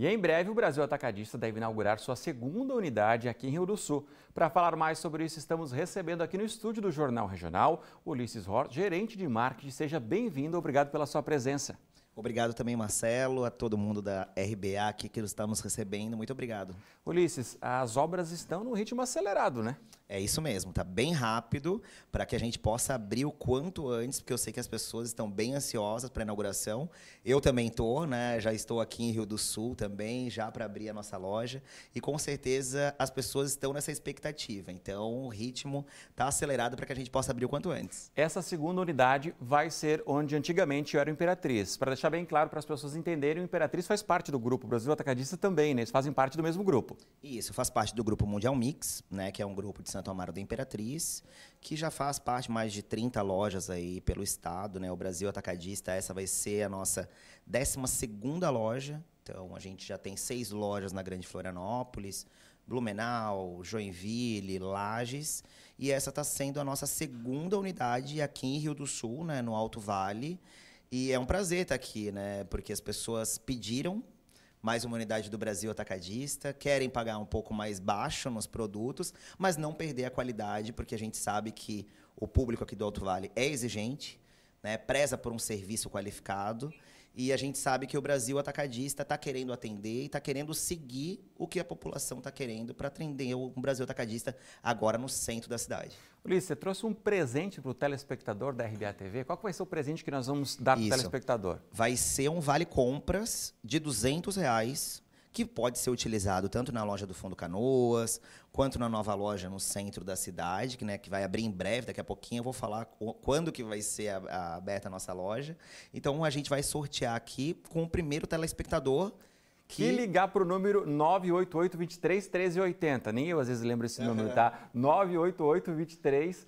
E em breve, o Brasil Atacadista deve inaugurar sua segunda unidade aqui em Rio do Sul. Para falar mais sobre isso, estamos recebendo aqui no estúdio do Jornal Regional Ulisses Hort, gerente de marketing. Seja bem-vindo, obrigado pela sua presença. Obrigado também, Marcelo, a todo mundo da RBA aqui que nos estamos recebendo. Muito obrigado. Ulisses, as obras estão no ritmo acelerado, né? É isso mesmo, tá bem rápido para que a gente possa abrir o quanto antes, porque eu sei que as pessoas estão bem ansiosas para a inauguração. Eu também tô, né? Já estou aqui em Rio do Sul também, já para abrir a nossa loja e com certeza as pessoas estão nessa expectativa. Então, o ritmo tá acelerado para que a gente possa abrir o quanto antes. Essa segunda unidade vai ser onde antigamente eu era o Imperatriz. Para deixar bem claro para as pessoas entenderem, o Imperatriz faz parte do grupo Brasil Atacadista também, né? Eles fazem parte do mesmo grupo. Isso, faz parte do grupo Mundial Mix, né, que é um grupo de São Santo Amaro da Imperatriz, que já faz parte de mais de 30 lojas aí pelo estado, né? O Brasil Atacadista, essa vai ser a nossa 12ª loja. Então, a gente já tem seis lojas na Grande Florianópolis, Blumenau, Joinville, Lages, e essa está sendo a nossa segunda unidade aqui em Rio do Sul, né, no Alto Vale. E é um prazer estar aqui, né? Porque as pessoas pediram mais uma unidade do Brasil atacadista, querem pagar um pouco mais baixo nos produtos, mas não perder a qualidade, porque a gente sabe que o público aqui do Alto Vale é exigente, né, preza por um serviço qualificado e a gente sabe que o Brasil atacadista está querendo atender e está querendo seguir o que a população está querendo para atender o Brasil atacadista agora no centro da cidade. Ulisses, você trouxe um presente para o telespectador da RBA TV. Qual vai ser o presente que nós vamos dar para o telespectador? Vai ser um vale compras de 200 reais que pode ser utilizado tanto na loja do Fundo Canoas, quanto na nova loja no centro da cidade, que, né, que vai abrir em breve, daqui a pouquinho eu vou falar quando que vai ser a, a, aberta a nossa loja. Então a gente vai sortear aqui com o primeiro telespectador que... que ligar para o número 988-23-1380. Nem eu às vezes lembro esse número, tá? 988-23-1380.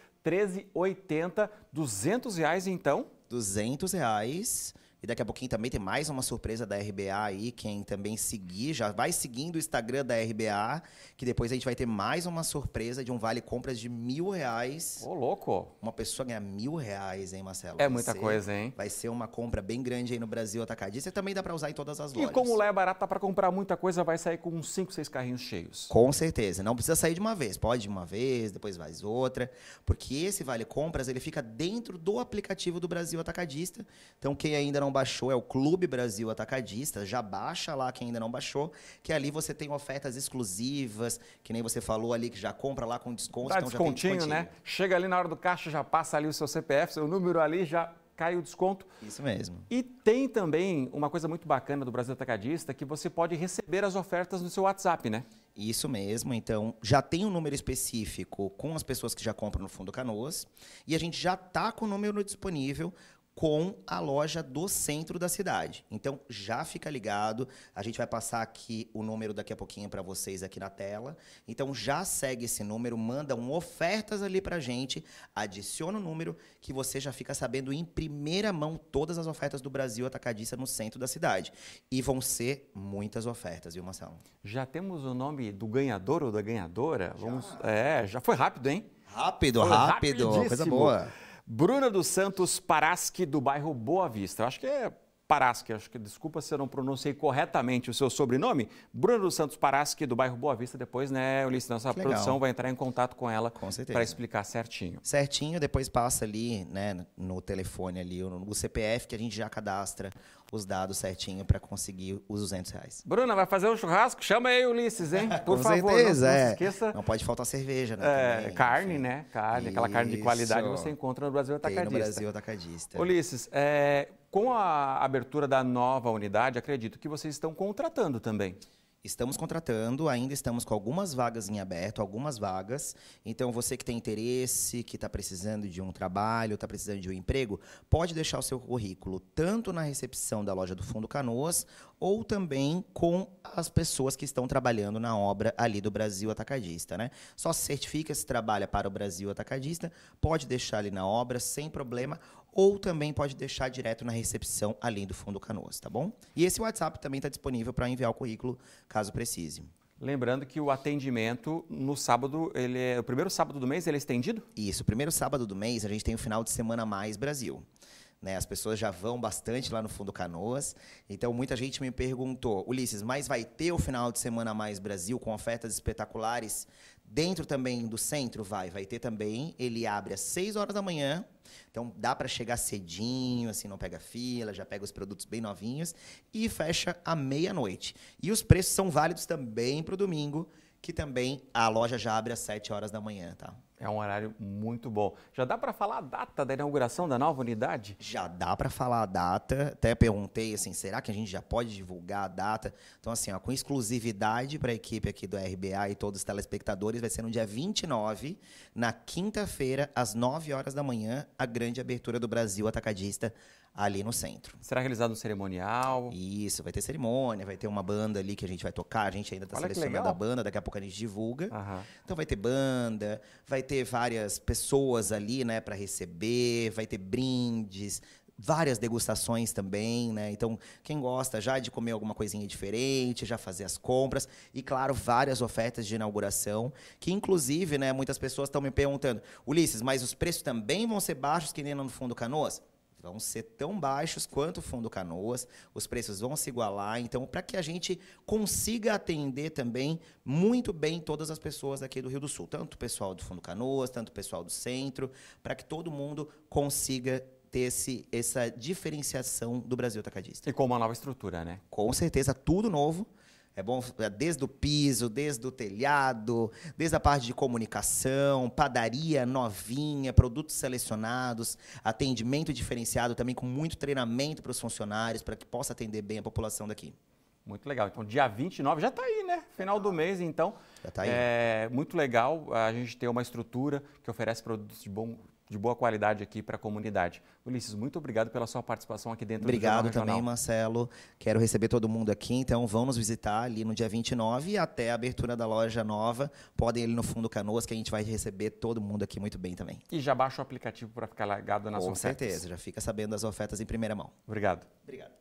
200 reais então? 200 reais e daqui a pouquinho também tem mais uma surpresa da RBA aí. Quem também seguir, já vai seguindo o Instagram da RBA, que depois a gente vai ter mais uma surpresa de um vale compras de mil reais. Ô, louco! Uma pessoa ganha mil reais, hein, Marcelo? É vai muita ser, coisa, hein? Vai ser uma compra bem grande aí no Brasil atacadista e também dá para usar em todas as lojas. E como lá é barato, tá para comprar muita coisa, vai sair com uns 5, 6 carrinhos cheios. Com certeza. Não precisa sair de uma vez. Pode de uma vez, depois vai outra. Porque esse vale compras, ele fica dentro do aplicativo do Brasil Atacadista. Então, quem ainda não não baixou é o Clube Brasil Atacadista. Já baixa lá quem ainda não baixou, que ali você tem ofertas exclusivas, que nem você falou ali, que já compra lá com desconto. Dá então descontinho, já né? Chega ali na hora do caixa, já passa ali o seu CPF, seu número ali, já cai o desconto. Isso mesmo. E tem também uma coisa muito bacana do Brasil Atacadista, que você pode receber as ofertas no seu WhatsApp, né? Isso mesmo. Então, já tem um número específico com as pessoas que já compram no Fundo Canoas. E a gente já está com o número disponível com a loja do centro da cidade. Então já fica ligado, a gente vai passar aqui o número daqui a pouquinho para vocês aqui na tela. Então já segue esse número, manda um ofertas ali a gente, adiciona o número que você já fica sabendo em primeira mão todas as ofertas do Brasil atacadista no centro da cidade. E vão ser muitas ofertas, viu, Marcelo? Já temos o nome do ganhador ou da ganhadora? Já. Vamos, é, já foi rápido, hein? Rápido, foi rápido, coisa boa. Bruna dos Santos Paraski, do bairro Boa Vista. Eu acho que é Parasque, acho que desculpa se eu não pronunciei corretamente o seu sobrenome, Bruno dos Santos Parasque, do bairro Boa Vista, depois, né, Ulisses, nossa produção vai entrar em contato com ela com para explicar certinho. Certinho, depois passa ali, né, no telefone ali, o CPF, que a gente já cadastra os dados certinho para conseguir os 200 reais. Bruna, vai fazer um churrasco? Chama aí, Ulisses, hein? Por Com favor, certeza, não, não é. esqueça. Não pode faltar cerveja, né? É, também, carne, enfim. né? Carne, Isso. aquela carne de qualidade que você encontra no Brasil Atacadista. Tem no Brasil Atacadista. Ulisses, é, com a abertura da nova unidade, acredito que vocês estão contratando também. Estamos contratando, ainda estamos com algumas vagas em aberto, algumas vagas. Então, você que tem interesse, que está precisando de um trabalho, está precisando de um emprego, pode deixar o seu currículo tanto na recepção da loja do Fundo Canoas ou também com as pessoas que estão trabalhando na obra ali do Brasil Atacadista. Né? Só se certifica se trabalha para o Brasil Atacadista, pode deixar ali na obra sem problema ou também pode deixar direto na recepção além do fundo Canoas, tá bom? E esse WhatsApp também está disponível para enviar o currículo caso precise. Lembrando que o atendimento no sábado, ele é, o primeiro sábado do mês, ele é estendido? Isso, o primeiro sábado do mês a gente tem o final de semana mais Brasil. Né, as pessoas já vão bastante lá no fundo Canoas. Então, muita gente me perguntou, Ulisses, mas vai ter o final de semana mais Brasil com ofertas espetaculares Dentro também do centro vai, vai ter também. Ele abre às 6 horas da manhã. Então dá para chegar cedinho, assim não pega fila, já pega os produtos bem novinhos e fecha à meia-noite. E os preços são válidos também para o domingo, que também a loja já abre às 7 horas da manhã, tá? É um horário muito bom. Já dá para falar a data da inauguração da nova unidade? Já dá para falar a data. Até perguntei assim, será que a gente já pode divulgar a data? Então assim, ó, com exclusividade para a equipe aqui do RBA e todos os telespectadores, vai ser no dia 29, na quinta-feira, às 9 horas da manhã, a grande abertura do Brasil Atacadista ali no centro. Será realizado um cerimonial? Isso, vai ter cerimônia, vai ter uma banda ali que a gente vai tocar, a gente ainda está selecionando a banda, daqui a pouco a gente divulga. Então vai ter banda, vai ter ter várias pessoas ali, né, para receber, vai ter brindes, várias degustações também, né? Então, quem gosta já de comer alguma coisinha diferente, já fazer as compras e claro, várias ofertas de inauguração, que inclusive, né, muitas pessoas estão me perguntando: "Ulisses, mas os preços também vão ser baixos que nem no fundo Canoas?" vão ser tão baixos quanto o fundo Canoas, os preços vão se igualar, então para que a gente consiga atender também muito bem todas as pessoas aqui do Rio do Sul, tanto o pessoal do fundo Canoas, tanto o pessoal do centro, para que todo mundo consiga ter esse, essa diferenciação do Brasil Tacadista. E com uma nova estrutura, né? Com certeza, tudo novo é bom é, desde o piso, desde o telhado, desde a parte de comunicação, padaria novinha, produtos selecionados, atendimento diferenciado também com muito treinamento para os funcionários, para que possa atender bem a população daqui. Muito legal. Então, dia 29 já está aí, né? Final do mês, então. Já está aí. É muito legal a gente ter uma estrutura que oferece produtos de bom, de boa qualidade aqui para a comunidade. Ulisses, muito obrigado pela sua participação aqui dentro obrigado do Obrigado também, Marcelo. Quero receber todo mundo aqui, então vamos visitar ali no dia 29 até a abertura da loja nova. Podem ir ali no fundo Canoas que a gente vai receber todo mundo aqui muito bem também. E já baixa o aplicativo para ficar ligado nas Com ofertas. Com certeza, já fica sabendo das ofertas em primeira mão. Obrigado. Obrigado.